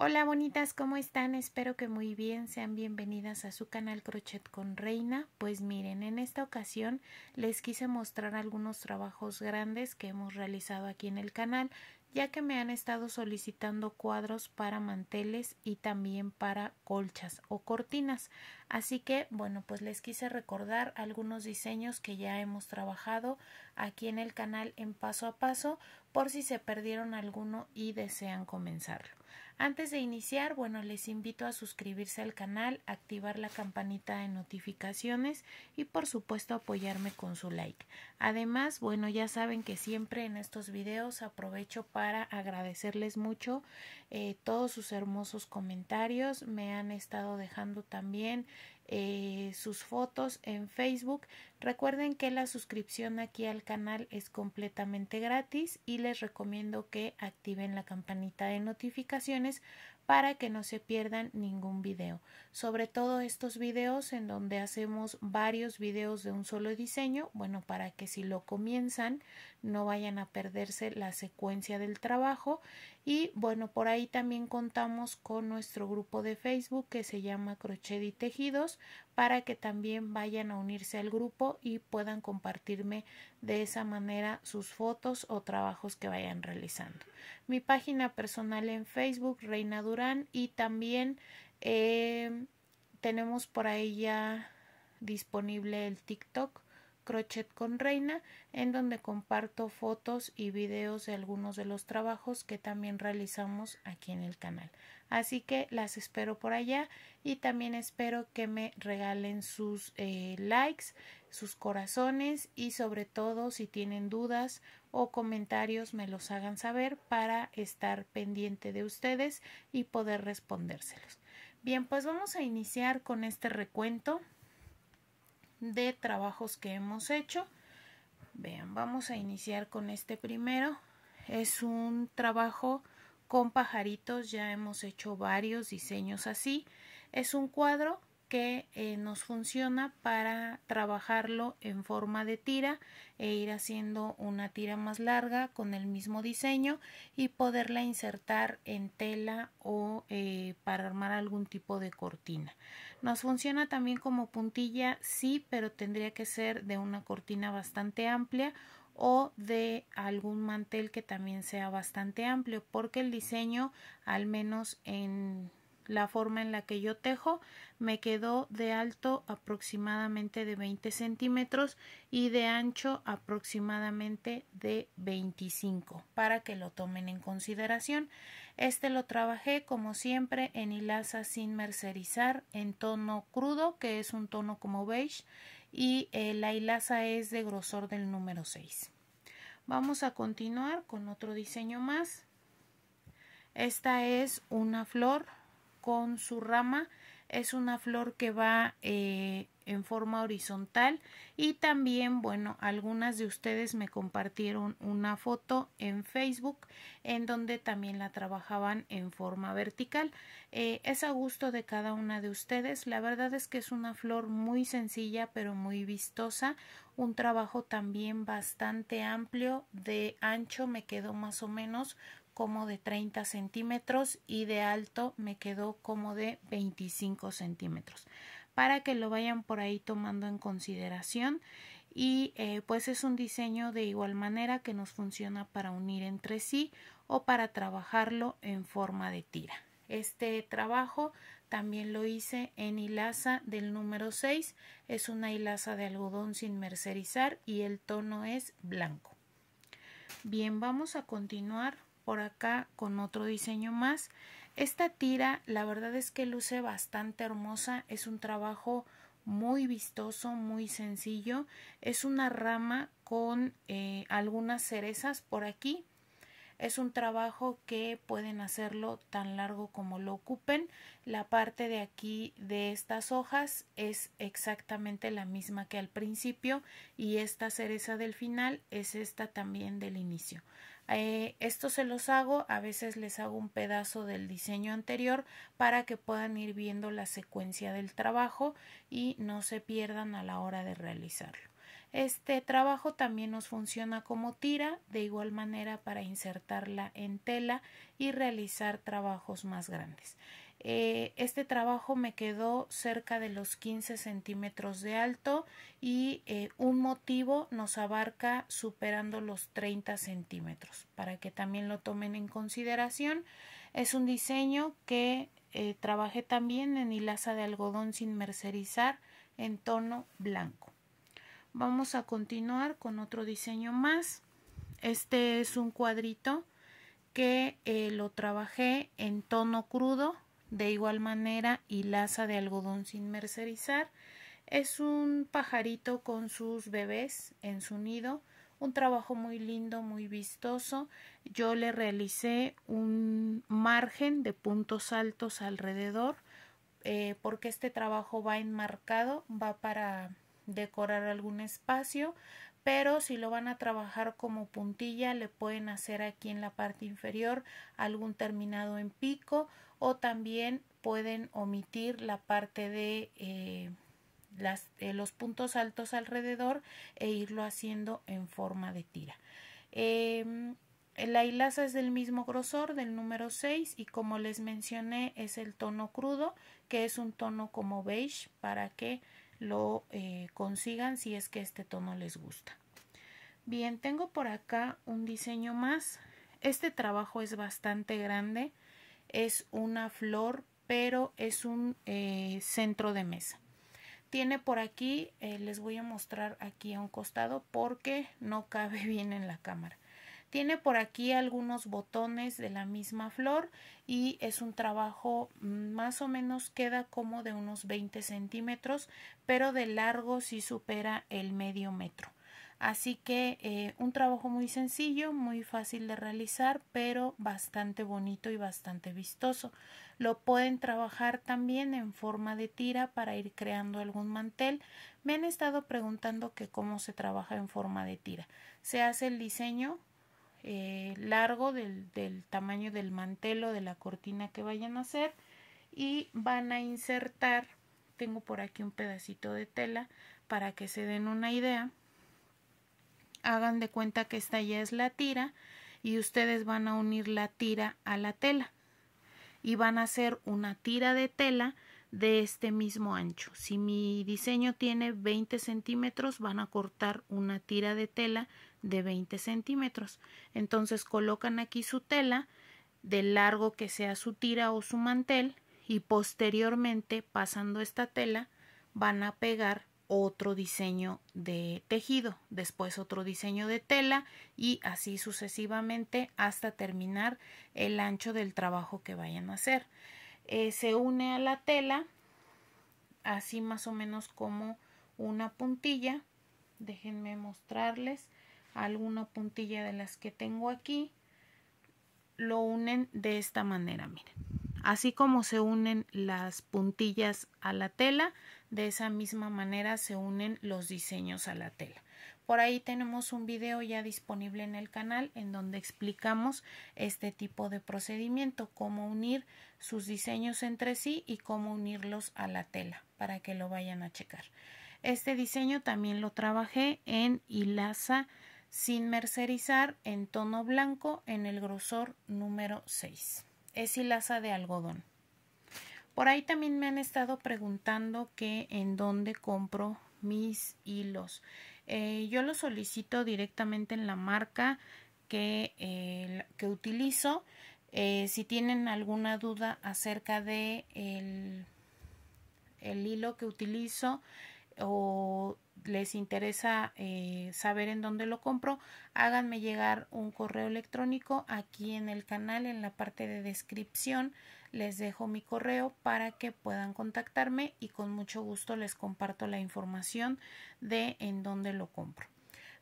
Hola bonitas, ¿cómo están? Espero que muy bien, sean bienvenidas a su canal Crochet con Reina. Pues miren, en esta ocasión les quise mostrar algunos trabajos grandes que hemos realizado aquí en el canal, ya que me han estado solicitando cuadros para manteles y también para colchas o cortinas. Así que, bueno, pues les quise recordar algunos diseños que ya hemos trabajado aquí en el canal en paso a paso, por si se perdieron alguno y desean comenzarlo. Antes de iniciar, bueno, les invito a suscribirse al canal, activar la campanita de notificaciones y por supuesto apoyarme con su like. Además, bueno, ya saben que siempre en estos videos aprovecho para agradecerles mucho eh, todos sus hermosos comentarios. Me han estado dejando también eh, sus fotos en Facebook. Recuerden que la suscripción aquí al canal es completamente gratis y les recomiendo que activen la campanita de notificaciones para que no se pierdan ningún video. Sobre todo estos videos en donde hacemos varios videos de un solo diseño, bueno, para que si lo comienzan no vayan a perderse la secuencia del trabajo. Y bueno, por ahí también contamos con nuestro grupo de Facebook que se llama Crochet y Tejidos para que también vayan a unirse al grupo y puedan compartirme de esa manera sus fotos o trabajos que vayan realizando. Mi página personal en Facebook, Reina Durán, y también em, tenemos por ahí ya disponible el TikTok crochet con reina en donde comparto fotos y videos de algunos de los trabajos que también realizamos aquí en el canal así que las espero por allá y también espero que me regalen sus eh, likes sus corazones y sobre todo si tienen dudas o comentarios me los hagan saber para estar pendiente de ustedes y poder respondérselos. Bien, pues vamos a iniciar con este recuento de trabajos que hemos hecho. Vean, vamos a iniciar con este primero. Es un trabajo con pajaritos, ya hemos hecho varios diseños así. Es un cuadro que eh, nos funciona para trabajarlo en forma de tira e ir haciendo una tira más larga con el mismo diseño y poderla insertar en tela o eh, para armar algún tipo de cortina. Nos funciona también como puntilla, sí, pero tendría que ser de una cortina bastante amplia o de algún mantel que también sea bastante amplio porque el diseño al menos en la forma en la que yo tejo me quedó de alto aproximadamente de 20 centímetros y de ancho aproximadamente de 25 para que lo tomen en consideración este lo trabajé como siempre en hilaza sin mercerizar en tono crudo que es un tono como beige y eh, la hilaza es de grosor del número 6 vamos a continuar con otro diseño más esta es una flor con su rama. Es una flor que va eh, en forma horizontal y también, bueno, algunas de ustedes me compartieron una foto en Facebook en donde también la trabajaban en forma vertical. Eh, es a gusto de cada una de ustedes. La verdad es que es una flor muy sencilla pero muy vistosa. Un trabajo también bastante amplio de ancho me quedó más o menos como de 30 centímetros y de alto me quedó como de 25 centímetros para que lo vayan por ahí tomando en consideración y eh, pues es un diseño de igual manera que nos funciona para unir entre sí o para trabajarlo en forma de tira. Este trabajo también lo hice en hilaza del número 6, es una hilaza de algodón sin mercerizar y el tono es blanco. Bien, vamos a continuar por acá con otro diseño más. Esta tira la verdad es que luce bastante hermosa, es un trabajo muy vistoso, muy sencillo. Es una rama con eh, algunas cerezas por aquí. Es un trabajo que pueden hacerlo tan largo como lo ocupen. La parte de aquí de estas hojas es exactamente la misma que al principio y esta cereza del final es esta también del inicio. Eh, esto se los hago, a veces les hago un pedazo del diseño anterior para que puedan ir viendo la secuencia del trabajo y no se pierdan a la hora de realizarlo. Este trabajo también nos funciona como tira, de igual manera para insertarla en tela y realizar trabajos más grandes. Eh, este trabajo me quedó cerca de los 15 centímetros de alto y eh, un motivo nos abarca superando los 30 centímetros para que también lo tomen en consideración. Es un diseño que eh, trabajé también en hilaza de algodón sin mercerizar en tono blanco. Vamos a continuar con otro diseño más. Este es un cuadrito que lo trabajé en tono crudo de igual manera, y laza de algodón sin mercerizar. Es un pajarito con sus bebés en su nido. Un trabajo muy lindo, muy vistoso. Yo le realicé un margen de puntos altos alrededor eh, porque este trabajo va enmarcado, va para decorar algún espacio pero si lo van a trabajar como puntilla le pueden hacer aquí en la parte inferior algún terminado en pico o también pueden omitir la parte de eh, eh, los puntos altos alrededor e irlo haciendo en forma de tira. Em, la hilaza es del mismo grosor del número 6 y como les mencioné es el tono crudo que es un tono como beige para que lo eh, consigan si es que este tono les gusta. Bien, tengo por acá un diseño más. Este trabajo es bastante grande. Es una flor, pero es un eh, centro de mesa. Tiene por aquí, eh, les voy a mostrar aquí a un costado porque no cabe bien en la cámara. Tiene por aquí algunos botones de la misma flor y es un trabajo más o menos queda como de unos 20 centímetros, pero de largo si sí supera el medio metro. Así que eh, un trabajo muy sencillo, muy fácil de realizar, pero bastante bonito y bastante vistoso. Lo pueden trabajar también en forma de tira para ir creando algún mantel. Me han estado preguntando que cómo se trabaja en forma de tira. Se hace el diseño eh, largo del, del tamaño del mantelo de la cortina que vayan a hacer y van a insertar tengo por aquí un pedacito de tela para que se den una idea hagan de cuenta que esta ya es la tira y ustedes van a unir la tira a la tela y van a hacer una tira de tela de este mismo ancho. Si mi diseño tiene 20 centímetros, van a cortar una tira de tela de 20 centímetros. Entonces colocan aquí su tela, del largo que sea su tira o su mantel, y posteriormente, pasando esta tela, van a pegar otro diseño de tejido, después otro diseño de tela y así sucesivamente hasta terminar el ancho del trabajo que vayan a hacer. Eh, se une a la tela así más o menos como una puntilla déjenme mostrarles alguna puntilla de las que tengo aquí lo unen de esta manera miren así como se unen las puntillas a la tela de esa misma manera se unen los diseños a la tela por ahí tenemos un video ya disponible en el canal en donde explicamos este tipo de procedimiento, cómo unir sus diseños entre sí y cómo unirlos a la tela para que lo vayan a checar. Este diseño también lo trabajé en hilaza sin mercerizar en tono blanco en el grosor número 6. Es hilaza de algodón. Por ahí también me han estado preguntando que en dónde compro mis hilos. Eh, yo lo solicito directamente en la marca que, eh, que utilizo. Eh, si tienen alguna duda acerca de el hilo que utilizo o les interesa eh, saber en dónde lo compro, háganme llegar un correo electrónico aquí en el canal, en la parte de descripción. Les dejo mi correo para que puedan contactarme y con mucho gusto les comparto la información de en dónde lo compro.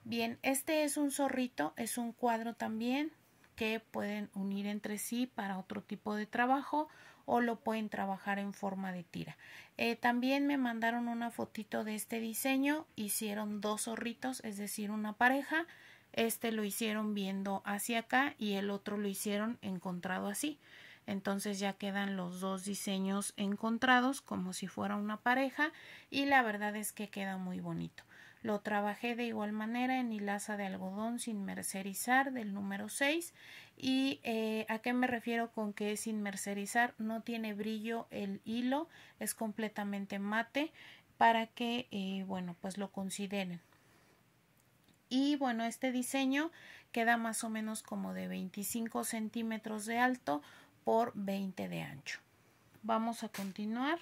Bien, este es un zorrito, es un cuadro también que pueden unir entre sí para otro tipo de trabajo o lo pueden trabajar en forma de tira. Eh, también me mandaron una fotito de este diseño, hicieron dos zorritos, es decir, una pareja. Este lo hicieron viendo hacia acá y el otro lo hicieron encontrado así. Entonces ya quedan los dos diseños encontrados como si fuera una pareja y la verdad es que queda muy bonito. Lo trabajé de igual manera en hilaza de algodón sin mercerizar del número 6. ¿Y eh, a qué me refiero con que es sin mercerizar? No tiene brillo el hilo, es completamente mate para que, eh, bueno, pues lo consideren. Y bueno, este diseño queda más o menos como de 25 centímetros de alto por 20 de ancho. Vamos a continuar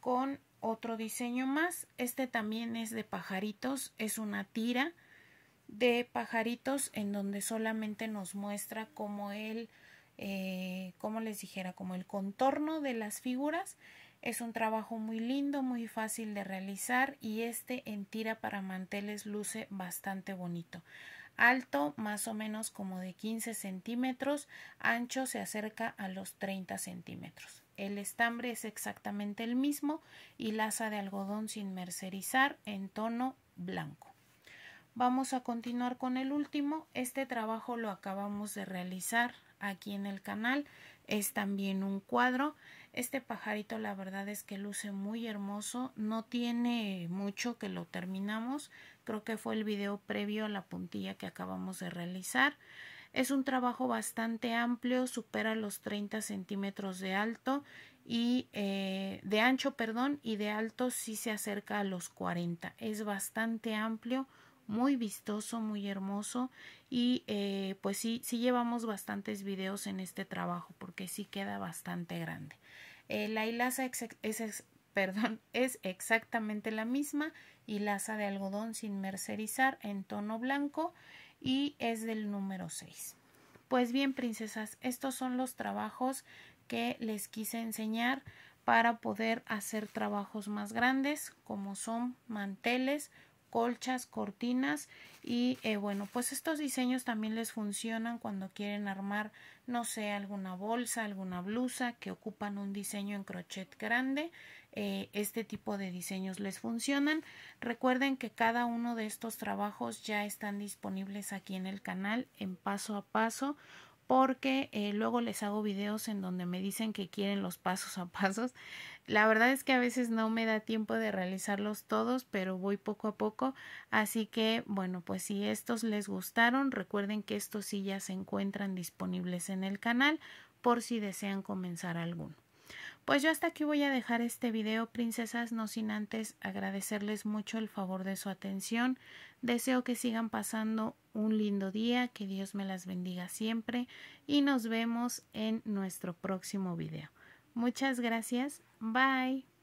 con otro diseño más. Este también es de pajaritos, es una tira de pajaritos en donde solamente nos muestra como el, eh, como les dijera, como el contorno de las figuras. Es un trabajo muy lindo, muy fácil de realizar y este en tira para manteles luce bastante bonito. Alto más o menos como de 15 centímetros, ancho se acerca a los 30 centímetros. El estambre es exactamente el mismo y laza de algodón sin mercerizar en tono blanco. Vamos a continuar con el último. Este trabajo lo acabamos de realizar aquí en el canal. Es también un cuadro. Este pajarito la verdad es que luce muy hermoso. No tiene mucho que lo terminamos. Creo que fue el video previo a la puntilla que acabamos de realizar. Es un trabajo bastante amplio, supera los 30 centímetros de alto y eh, de ancho, perdón, y de alto sí se acerca a los 40. Es bastante amplio, muy vistoso, muy hermoso y eh, pues sí, sí llevamos bastantes videos en este trabajo porque sí queda bastante grande. Eh, la hilaza es, perdón, es exactamente la misma, hilaza de algodón sin mercerizar en tono blanco y es del número 6. Pues bien, princesas, estos son los trabajos que les quise enseñar para poder hacer trabajos más grandes como son manteles, colchas, cortinas y eh, bueno, pues estos diseños también les funcionan cuando quieren armar no sé, alguna bolsa, alguna blusa que ocupan un diseño en crochet grande. Eh, este tipo de diseños les funcionan. Recuerden que cada uno de estos trabajos ya están disponibles aquí en el canal en paso a paso porque eh, luego les hago videos en donde me dicen que quieren los pasos a pasos. La verdad es que a veces no me da tiempo de realizarlos todos, pero voy poco a poco. Así que, bueno, pues si estos les gustaron, recuerden que estos sí ya se encuentran disponibles en el canal por si desean comenzar alguno. Pues yo hasta aquí voy a dejar este video, princesas, no sin antes agradecerles mucho el favor de su atención. Deseo que sigan pasando un lindo día, que Dios me las bendiga siempre y nos vemos en nuestro próximo video. Muchas gracias. Bye.